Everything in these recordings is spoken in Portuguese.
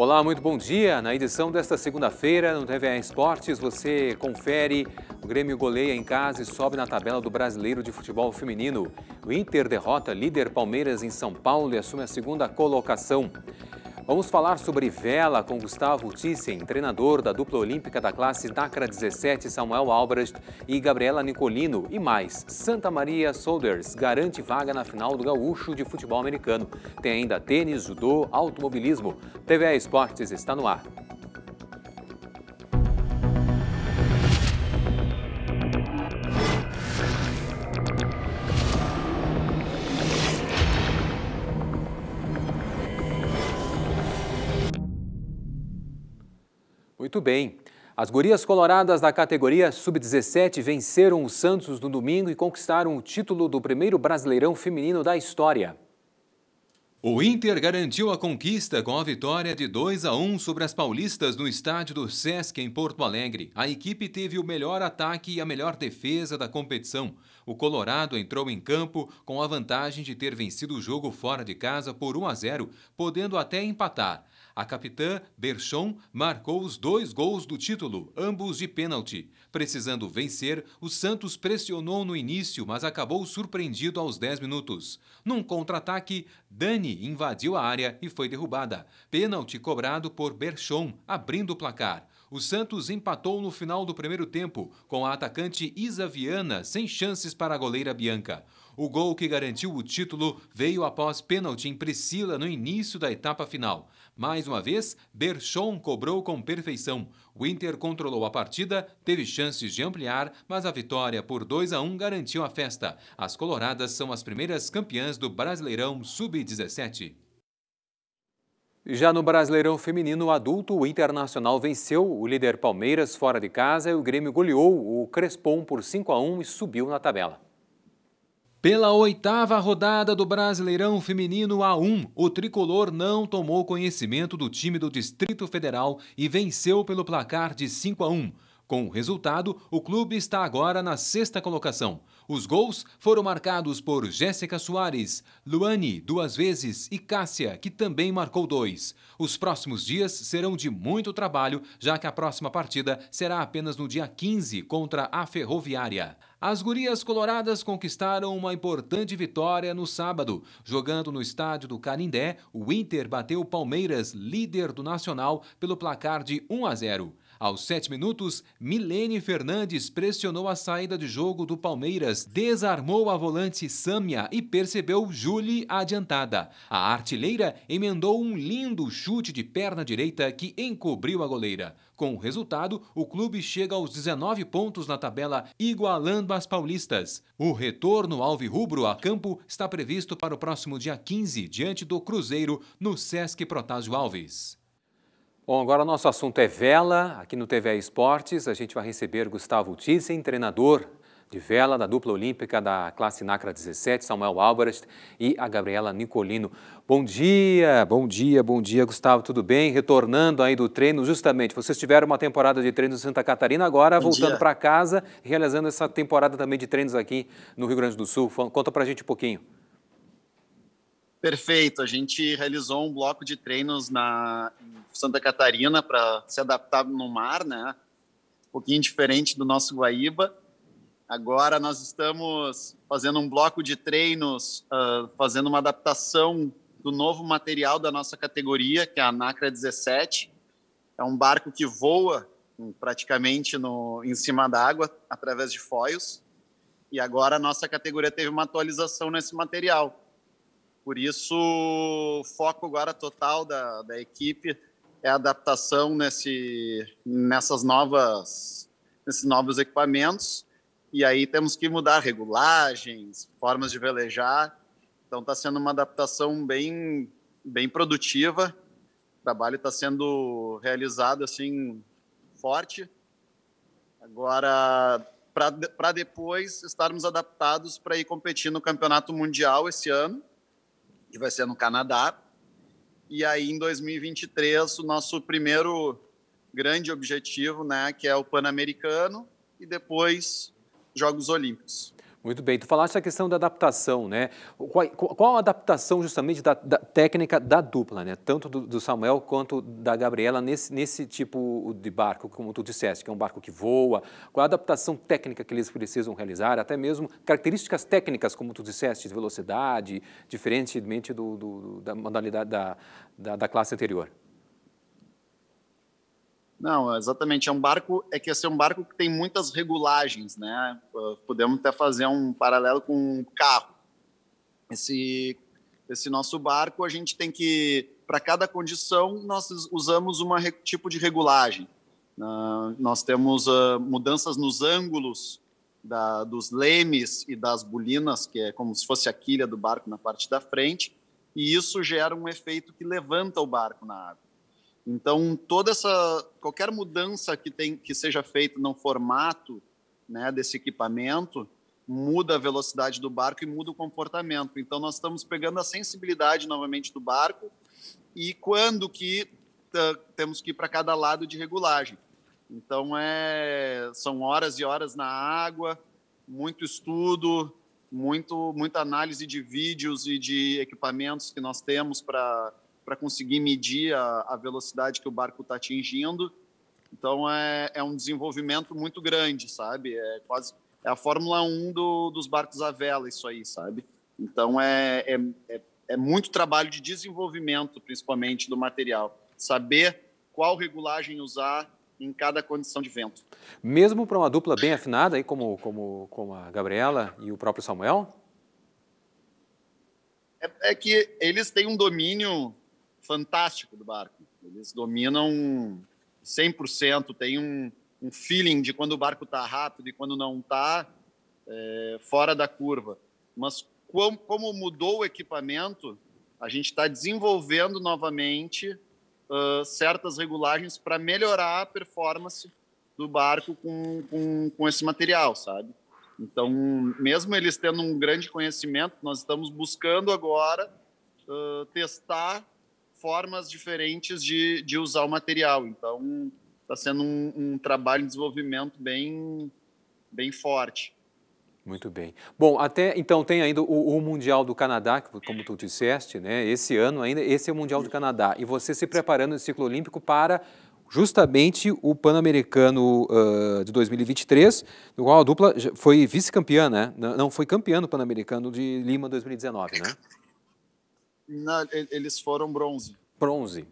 Olá, muito bom dia. Na edição desta segunda-feira no TVA Esportes, você confere o Grêmio goleia em casa e sobe na tabela do Brasileiro de Futebol Feminino. O Inter derrota líder Palmeiras em São Paulo e assume a segunda colocação. Vamos falar sobre vela com Gustavo Thyssen, treinador da dupla olímpica da classe Dakar 17, Samuel Albrecht e Gabriela Nicolino. E mais, Santa Maria Soldiers garante vaga na final do gaúcho de futebol americano. Tem ainda tênis, judô, automobilismo. TVA Esportes está no ar. Muito bem. As gurias coloradas da categoria Sub-17 venceram o Santos no domingo e conquistaram o título do primeiro Brasileirão feminino da história. O Inter garantiu a conquista com a vitória de 2 a 1 sobre as paulistas no estádio do Sesc em Porto Alegre. A equipe teve o melhor ataque e a melhor defesa da competição. O Colorado entrou em campo com a vantagem de ter vencido o jogo fora de casa por 1 a 0, podendo até empatar. A capitã Berchon marcou os dois gols do título, ambos de pênalti. Precisando vencer, o Santos pressionou no início, mas acabou surpreendido aos 10 minutos. Num contra-ataque, Dani invadiu a área e foi derrubada. Pênalti cobrado por Berchon, abrindo o placar. O Santos empatou no final do primeiro tempo, com a atacante Isa Viana sem chances para a goleira Bianca. O gol que garantiu o título veio após pênalti em Priscila no início da etapa final. Mais uma vez, Berchon cobrou com perfeição. O Inter controlou a partida, teve chances de ampliar, mas a vitória por 2 a 1 garantiu a festa. As coloradas são as primeiras campeãs do Brasileirão Sub-17. Já no Brasileirão Feminino Adulto, o Internacional venceu o líder Palmeiras fora de casa e o Grêmio goleou o Crespon por 5 a 1 e subiu na tabela. Pela oitava rodada do Brasileirão Feminino A1, o tricolor não tomou conhecimento do time do Distrito Federal e venceu pelo placar de 5 a 1. Com o resultado, o clube está agora na sexta colocação. Os gols foram marcados por Jéssica Soares, Luane duas vezes e Cássia, que também marcou dois. Os próximos dias serão de muito trabalho, já que a próxima partida será apenas no dia 15 contra a Ferroviária. As gurias coloradas conquistaram uma importante vitória no sábado. Jogando no estádio do Canindé, o Inter bateu o Palmeiras, líder do Nacional, pelo placar de 1 a 0. Aos sete minutos, Milene Fernandes pressionou a saída de jogo do Palmeiras, desarmou a volante Sâmia e percebeu Julie adiantada. A artilheira emendou um lindo chute de perna direita que encobriu a goleira. Com o resultado, o clube chega aos 19 pontos na tabela, igualando as paulistas. O retorno alvirrubro a campo está previsto para o próximo dia 15, diante do Cruzeiro, no Sesc Protásio Alves. Bom, agora nosso assunto é vela. Aqui no TV Esportes, a gente vai receber Gustavo Thyssen, treinador de vela da dupla olímpica da classe NACRA 17, Samuel Álvares e a Gabriela Nicolino. Bom dia, bom dia, bom dia, Gustavo, tudo bem? Retornando aí do treino, justamente, vocês tiveram uma temporada de treinos em Santa Catarina, agora bom voltando para casa, realizando essa temporada também de treinos aqui no Rio Grande do Sul. Conta para a gente um pouquinho. Perfeito. A gente realizou um bloco de treinos na Santa Catarina para se adaptar no mar, né? Um pouquinho diferente do nosso Guaíba. Agora nós estamos fazendo um bloco de treinos, uh, fazendo uma adaptação do novo material da nossa categoria, que é a Nacra 17. É um barco que voa hum, praticamente no, em cima d'água, através de foios. E agora a nossa categoria teve uma atualização nesse material. Por isso, o foco agora total da, da equipe é a adaptação nesse, nessas novas, nesses novos equipamentos. E aí temos que mudar regulagens, formas de velejar. Então está sendo uma adaptação bem, bem produtiva. O trabalho está sendo realizado assim forte. Agora para depois estarmos adaptados para ir competir no Campeonato Mundial esse ano que vai ser no Canadá. E aí, em 2023, o nosso primeiro grande objetivo, né, que é o Pan-Americano e depois Jogos Olímpicos. Muito bem, tu falaste a questão da adaptação, né? Qual, qual a adaptação justamente da, da, técnica da dupla, né? Tanto do, do, Samuel quanto da Gabriela nesse, nesse tipo de barco, como tu disseste, que é um barco que voa. Qual a adaptação técnica que eles precisam realizar, até mesmo características técnicas, como tu disseste, de velocidade, diferentemente do, do da modalidade da, da, da classe anterior? Não, exatamente. É um barco, é que esse é um barco que tem muitas regulagens, né? Podemos até fazer um paralelo com um carro. Esse, esse nosso barco, a gente tem que, para cada condição, nós usamos um tipo de regulagem. Uh, nós temos uh, mudanças nos ângulos da, dos lemes e das bolinas, que é como se fosse a quilha do barco na parte da frente, e isso gera um efeito que levanta o barco na água. Então, toda essa qualquer mudança que tem que seja feita no formato, né, desse equipamento, muda a velocidade do barco e muda o comportamento. Então, nós estamos pegando a sensibilidade novamente do barco e quando que tá, temos que ir para cada lado de regulagem. Então, é, são horas e horas na água, muito estudo, muito, muita análise de vídeos e de equipamentos que nós temos para para conseguir medir a, a, velocidade que o barco está atingindo. Então é, é um desenvolvimento muito grande, sabe? É quase é a Fórmula 1 do, dos barcos à vela, isso aí, sabe? Então é, é, é, é muito trabalho de desenvolvimento, principalmente do material. Saber qual regulagem usar em cada condição de vento. Mesmo para uma dupla bem afinada, aí como, como, como a Gabriela e o próprio Samuel? É, é que eles têm um domínio fantástico do barco. Eles dominam 100%, tem um, um feeling de quando o barco está rápido e quando não está, é, fora da curva. Mas como, como mudou o equipamento, a gente está desenvolvendo novamente uh, certas regulagens para melhorar a performance do barco com, com, com esse material, sabe? Então, mesmo eles tendo um grande conhecimento, nós estamos buscando agora uh, testar formas diferentes de, de usar o material. Então, está sendo um, um, trabalho de desenvolvimento bem, bem forte. Muito bem. Bom, até então tem ainda o, o, Mundial do Canadá, como tu disseste, né? Esse ano ainda, esse é o Mundial do Canadá. E você se preparando no ciclo olímpico para justamente o Pan-Americano uh, de 2023, no qual a dupla foi vice-campeã, né? Não, foi campeã do Pan-Americano de Lima 2019, né? Não, eles foram bronze. Bronze.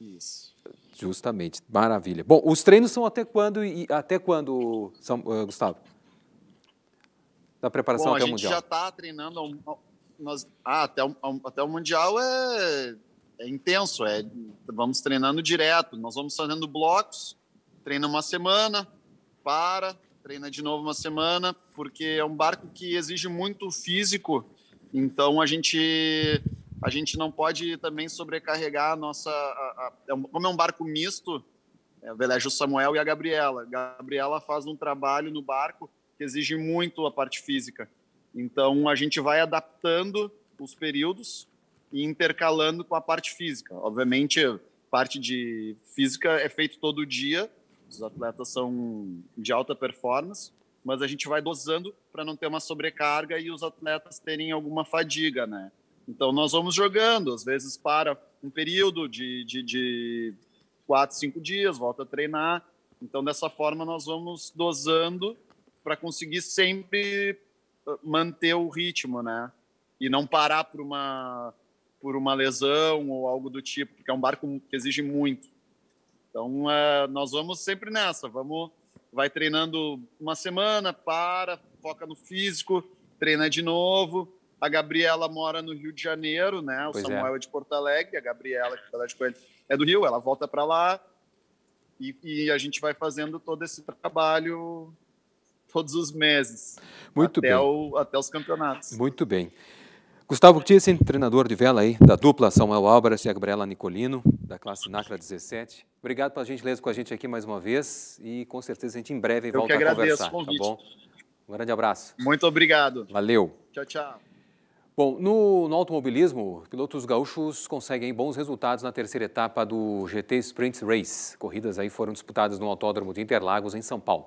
Isso. Justamente, maravilha. Bom, os treinos são até quando e até quando, são, uh, Gustavo? Da preparação Bom, até o mundial. A gente já está treinando ao, ao, nós, ah, até, o, ao, até o mundial é, é intenso, é vamos treinando direto. Nós vamos fazendo blocos, treina uma semana, para, treina de novo uma semana, porque é um barco que exige muito físico então a gente a gente não pode também sobrecarregar a nossa. A, a, é como é um barco misto, é, o Velejo Samuel e a Gabriela. A Gabriela faz um trabalho no barco que exige muito a parte física. Então a gente vai adaptando os períodos e intercalando com a parte física. Obviamente, parte de física é feito todo dia. Os atletas são de alta performance, mas a gente vai dosando para não ter uma sobrecarga e os atletas terem alguma fadiga, né? Então nós vamos jogando, às vezes para um período de, de, de quatro, cinco dias, volta a treinar. Então dessa forma nós vamos dosando para conseguir sempre ah, manter o ritmo, né? E não parar por uma por uma lesão ou algo do tipo, porque é um barco que exige muito. Então é, nós vamos sempre nessa, vamos vai treinando uma semana, para, foca no físico, treina de novo. A Gabriela mora no Rio de Janeiro, né? O pois é. Samuel é. é. de Porto Alegre, a Gabriela, que tá de Coelho, é do Rio, ela volta para lá e, e, a gente vai fazendo todo esse trabalho todos os meses. Muito até bem. O, até os campeonatos. Muito bem. Gustavo Tissen, treinador de vela aí, da dupla Samuel Álvares e a Gabriela Nicolino, da classe NACRA 17. Obrigado pela gentileza com a gente aqui mais uma vez e com certeza a gente em breve Eu volta que agradeço a conversar. O tá convite. Tá bom? Um grande abraço. Muito obrigado. Valeu. Tchau, tchau. Bom, no, no, automobilismo, pilotos gaúchos conseguem bons resultados na terceira etapa do GT Sprint Race. Corridas aí foram disputadas no Autódromo de Interlagos, em São Paulo.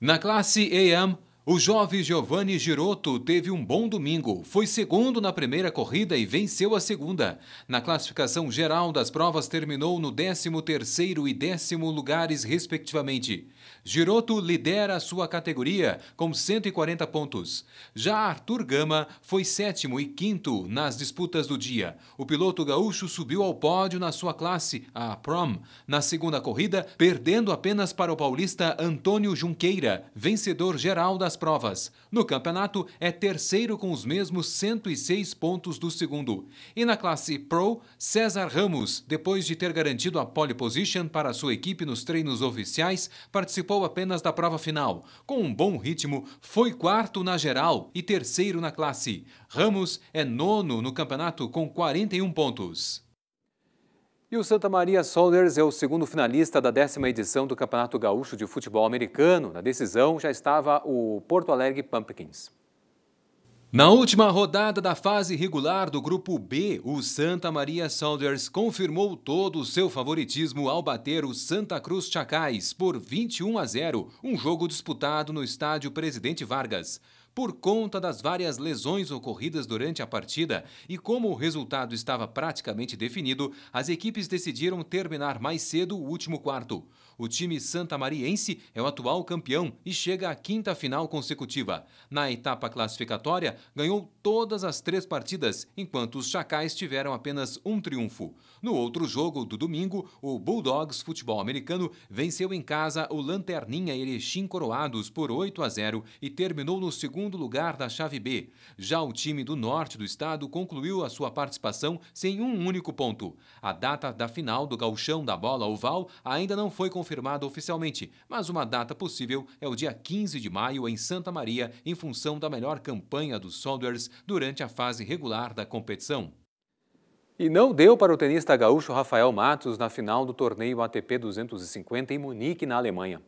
Na classe AM, o jovem Giovanni Giroto teve um bom domingo. Foi segundo na primeira corrida e venceu a segunda. Na classificação geral das provas, terminou no 13º e décimo lugares, respectivamente. Giroto lidera a sua categoria com 140 pontos. Já Arthur Gama foi sétimo e quinto nas disputas do dia. O piloto gaúcho subiu ao pódio na sua classe, a Prom, na segunda corrida, perdendo apenas para o paulista Antônio Junqueira, vencedor geral das das provas. No campeonato, é terceiro com os mesmos 106 pontos do segundo. E na classe Pro, César Ramos, depois de ter garantido a pole position para sua equipe nos treinos oficiais, participou apenas da prova final. Com um bom ritmo, foi quarto na geral e terceiro na classe. Ramos é nono no campeonato com 41 pontos. E o Santa Maria Soldiers é o segundo finalista da décima edição do Campeonato Gaúcho de Futebol Americano. Na decisão já estava o Porto Alegre Pumpkins. Na última rodada da fase regular do Grupo B, o Santa Maria Soldiers confirmou todo o seu favoritismo ao bater o Santa Cruz Chacais por 21 a 0, um jogo disputado no estádio Presidente Vargas por conta das várias lesões ocorridas durante a partida e como o resultado estava praticamente definido, as equipes decidiram terminar mais cedo o último quarto. O time santamariense é o atual campeão e chega à quinta final consecutiva. Na etapa classificatória, ganhou todas as três partidas, enquanto os Chacais tiveram apenas um triunfo. No outro jogo do domingo, o Bulldogs Futebol Americano venceu em casa o Lanterninha Erechim Coroados por 8 a 0 e terminou no segundo lugar da chave B. Já o time do norte do estado concluiu a sua participação sem um único ponto. A data da final do gauchão da bola oval ainda não foi confirmada confirmado oficialmente, mas uma data possível é o dia 15 de maio em Santa Maria, em função da melhor campanha dos Sounders durante a fase regular da competição. E não deu para o tenista gaúcho Rafael Matos na final do torneio ATP 250 em Munique, na Alemanha.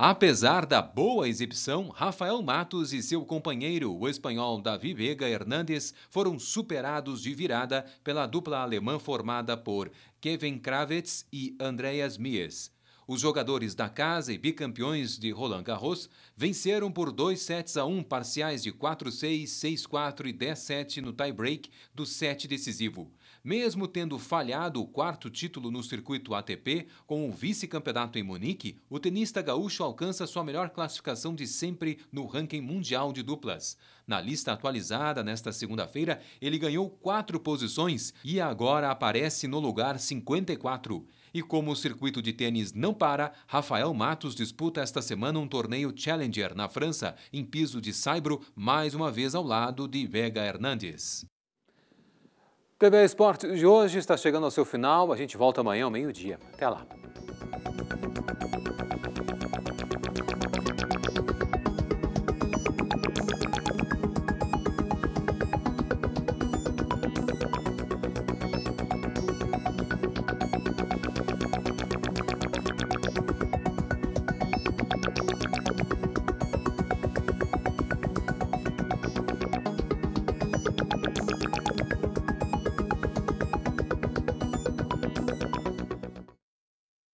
Apesar da boa exibição, Rafael Matos e seu companheiro, o espanhol Davi Vega Hernandes, foram superados de virada pela dupla alemã formada por Kevin Kravitz e Andreas Mies. Os jogadores da casa e bicampeões de Roland Garros venceram por dois sets a 1 parciais de 4-6, 6-4 e 10-7 no tie-break do set decisivo. Mesmo tendo falhado o quarto título no circuito ATP, com o vice-campeonato em Munique, o tenista gaúcho alcança sua melhor classificação de sempre no ranking mundial de duplas. Na lista atualizada nesta segunda-feira, ele ganhou quatro posições e agora aparece no lugar 54. E como o circuito de tênis não para, Rafael Matos disputa esta semana um torneio Challenger na França, em piso de saibro, mais uma vez ao lado de Vega Hernandes. TV Esporte de hoje está chegando ao seu final. A gente volta amanhã ao meio-dia. Até lá.